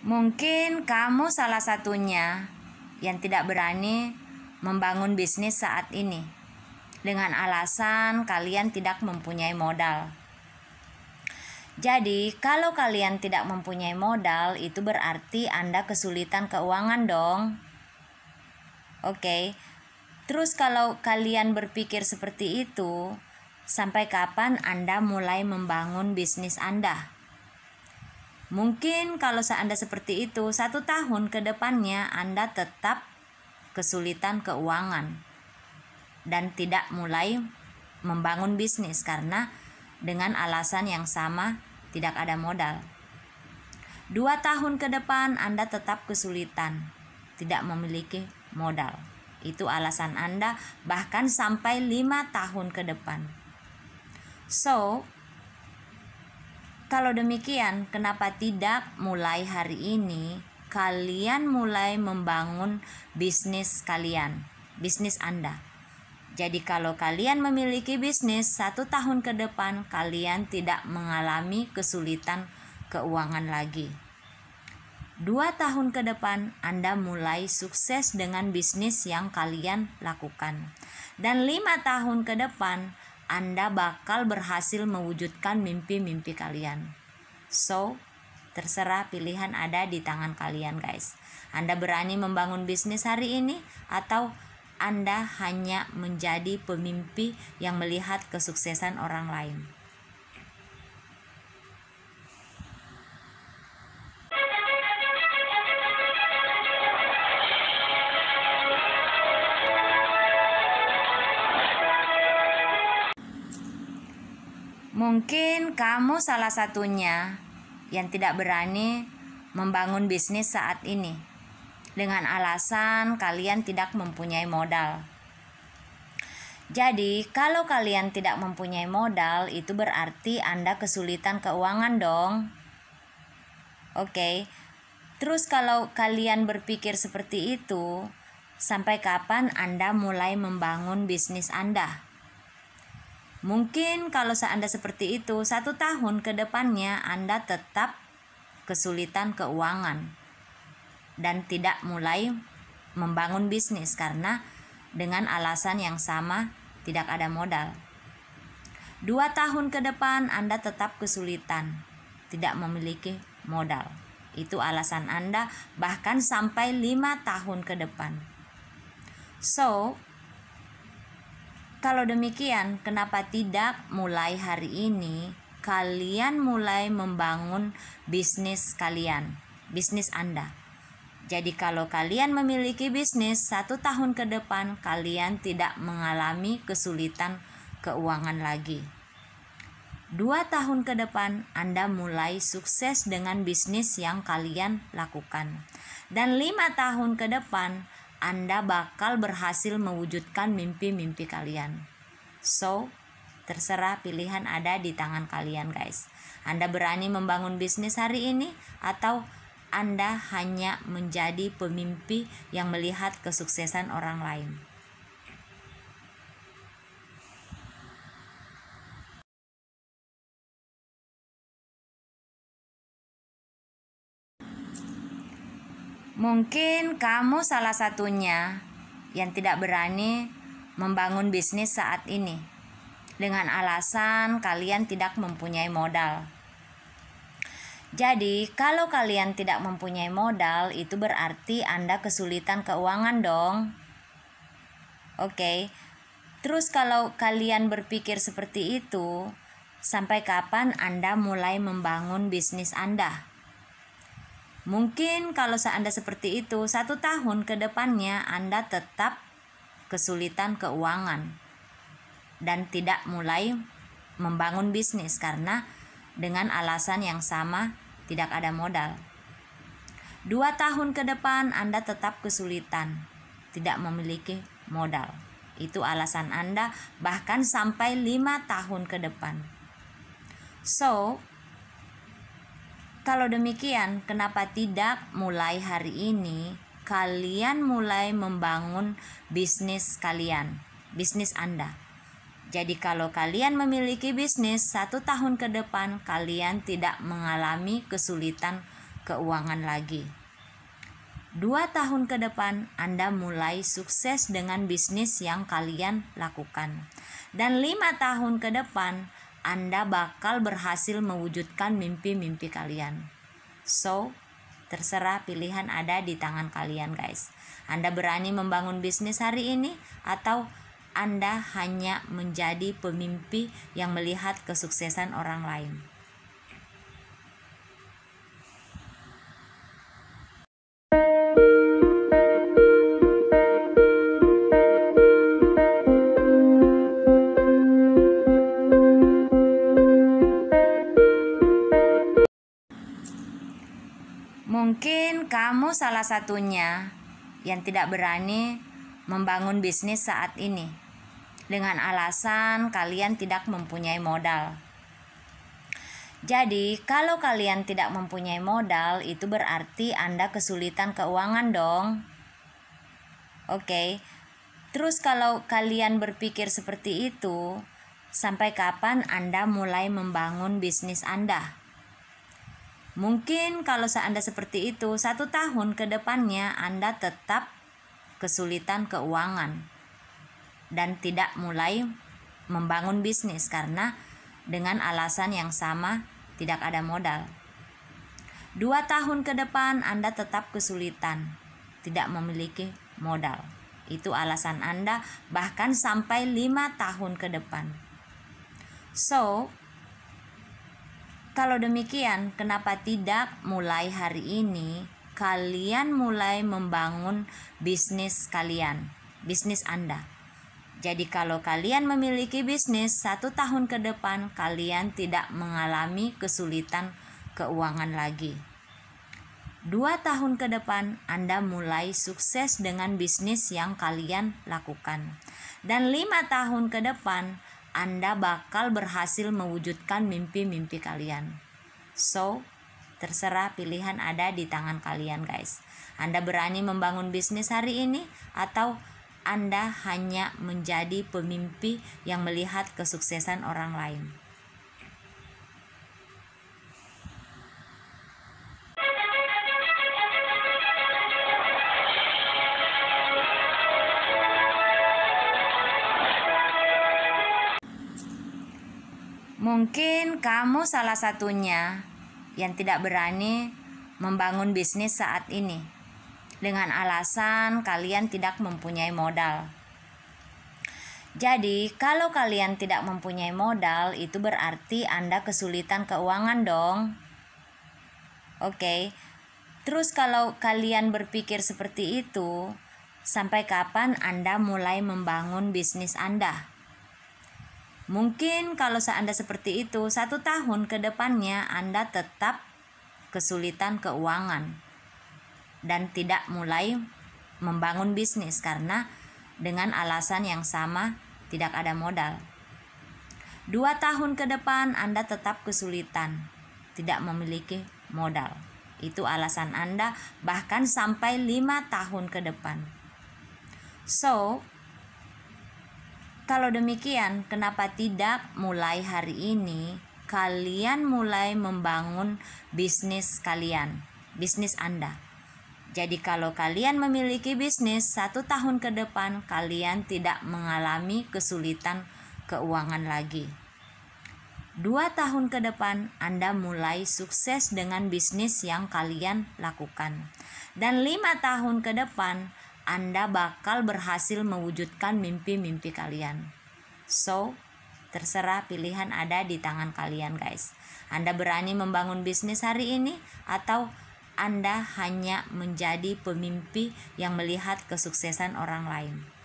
Mungkin kamu salah satunya yang tidak berani membangun bisnis saat ini dengan alasan kalian tidak mempunyai modal. Jadi, kalau kalian tidak mempunyai modal, itu berarti Anda kesulitan keuangan dong. Oke. Terus kalau kalian berpikir seperti itu, sampai kapan Anda mulai membangun bisnis Anda? Mungkin kalau seandainya seperti itu, satu tahun ke depannya Anda tetap kesulitan keuangan dan tidak mulai membangun bisnis karena dengan alasan yang sama tidak ada modal. Dua tahun ke depan Anda tetap kesulitan, tidak memiliki modal. Itu alasan Anda bahkan sampai lima tahun ke depan. So, kalau demikian, kenapa tidak mulai hari ini kalian mulai membangun bisnis kalian, bisnis Anda? Jadi kalau kalian memiliki bisnis satu tahun ke depan, kalian tidak mengalami kesulitan keuangan lagi. Dua tahun ke depan, Anda mulai sukses dengan bisnis yang kalian lakukan. Dan lima tahun ke depan, anda bakal berhasil mewujudkan mimpi-mimpi kalian. So, terserah pilihan ada di tangan kalian, guys. Anda berani membangun bisnis hari ini atau Anda hanya menjadi pemimpi yang melihat kesuksesan orang lain. kamu salah satunya yang tidak berani membangun bisnis saat ini dengan alasan kalian tidak mempunyai modal. Jadi, kalau kalian tidak mempunyai modal, itu berarti Anda kesulitan keuangan dong. Oke. Terus kalau kalian berpikir seperti itu, sampai kapan Anda mulai membangun bisnis Anda? Mungkin kalau Anda seperti itu, satu tahun ke depannya Anda tetap kesulitan keuangan dan tidak mulai membangun bisnis karena dengan alasan yang sama tidak ada modal. Dua tahun ke depan Anda tetap kesulitan, tidak memiliki modal. Itu alasan Anda bahkan sampai lima tahun ke depan. So, kalau demikian, kenapa tidak mulai hari ini kalian mulai membangun bisnis kalian, bisnis Anda? Jadi kalau kalian memiliki bisnis satu tahun ke depan kalian tidak mengalami kesulitan keuangan lagi. Dua tahun ke depan Anda mulai sukses dengan bisnis yang kalian lakukan. Dan lima tahun ke depan anda bakal berhasil mewujudkan mimpi-mimpi kalian. So, terserah pilihan ada di tangan kalian, guys. Anda berani membangun bisnis hari ini atau Anda hanya menjadi pemimpi yang melihat kesuksesan orang lain. Mungkin kamu salah satunya yang tidak berani membangun bisnis saat ini dengan alasan kalian tidak mempunyai modal. Jadi, kalau kalian tidak mempunyai modal, itu berarti Anda kesulitan keuangan dong. Oke. Terus kalau kalian berpikir seperti itu, sampai kapan Anda mulai membangun bisnis Anda? Mungkin kalau Anda seperti itu, satu tahun ke depannya Anda tetap kesulitan keuangan dan tidak mulai membangun bisnis karena dengan alasan yang sama tidak ada modal. Dua tahun ke depan Anda tetap kesulitan, tidak memiliki modal. Itu alasan Anda bahkan sampai lima tahun ke depan. So, kalau demikian, kenapa tidak mulai hari ini kalian mulai membangun bisnis kalian, bisnis Anda? Jadi kalau kalian memiliki bisnis satu tahun ke depan, kalian tidak mengalami kesulitan keuangan lagi. Dua tahun ke depan, Anda mulai sukses dengan bisnis yang kalian lakukan. Dan lima tahun ke depan, anda bakal berhasil mewujudkan mimpi-mimpi kalian. So, terserah pilihan ada di tangan kalian, guys. Anda berani membangun bisnis hari ini atau Anda hanya menjadi pemimpi yang melihat kesuksesan orang lain. kamu salah satunya yang tidak berani membangun bisnis saat ini dengan alasan kalian tidak mempunyai modal. Jadi, kalau kalian tidak mempunyai modal, itu berarti Anda kesulitan keuangan dong. Oke. Terus kalau kalian berpikir seperti itu, sampai kapan Anda mulai membangun bisnis Anda? Mungkin kalau Anda seperti itu, satu tahun ke depannya Anda tetap kesulitan keuangan dan tidak mulai membangun bisnis karena dengan alasan yang sama tidak ada modal. Dua tahun ke depan Anda tetap kesulitan, tidak memiliki modal. Itu alasan Anda bahkan sampai lima tahun ke depan. So, kalau demikian, kenapa tidak mulai hari ini kalian mulai membangun bisnis kalian, bisnis Anda? Jadi kalau kalian memiliki bisnis satu tahun ke depan, kalian tidak mengalami kesulitan keuangan lagi. Dua tahun ke depan, Anda mulai sukses dengan bisnis yang kalian lakukan. Dan lima tahun ke depan, anda bakal berhasil mewujudkan mimpi-mimpi kalian. So, terserah pilihan ada di tangan kalian, guys. Anda berani membangun bisnis hari ini atau anda hanya menjadi pemimpi yang melihat kesuksesan orang lain. Mungkin kamu salah satunya yang tidak berani membangun bisnis saat ini dengan alasan kalian tidak mempunyai modal. Jadi, kalau kalian tidak mempunyai modal, itu berarti Anda kesulitan keuangan dong. Oke. Terus kalau kalian berpikir seperti itu, sampai kapan Anda mulai membangun bisnis Anda? Mungkin kalau Anda seperti itu, satu tahun ke depannya Anda tetap kesulitan keuangan dan tidak mulai membangun bisnis karena dengan alasan yang sama tidak ada modal. Dua tahun ke depan Anda tetap kesulitan, tidak memiliki modal. Itu alasan Anda bahkan sampai lima tahun ke depan. So, kalau demikian, kenapa tidak mulai hari ini kalian mulai membangun bisnis kalian, bisnis Anda? Jadi kalau kalian memiliki bisnis satu tahun ke depan, kalian tidak mengalami kesulitan keuangan lagi. Dua tahun ke depan, Anda mulai sukses dengan bisnis yang kalian lakukan. Dan lima tahun ke depan, anda bakal berhasil mewujudkan mimpi-mimpi kalian. So, terserah pilihan ada di tangan kalian, guys. Anda berani membangun bisnis hari ini atau Anda hanya menjadi pemimpi yang melihat kesuksesan orang lain.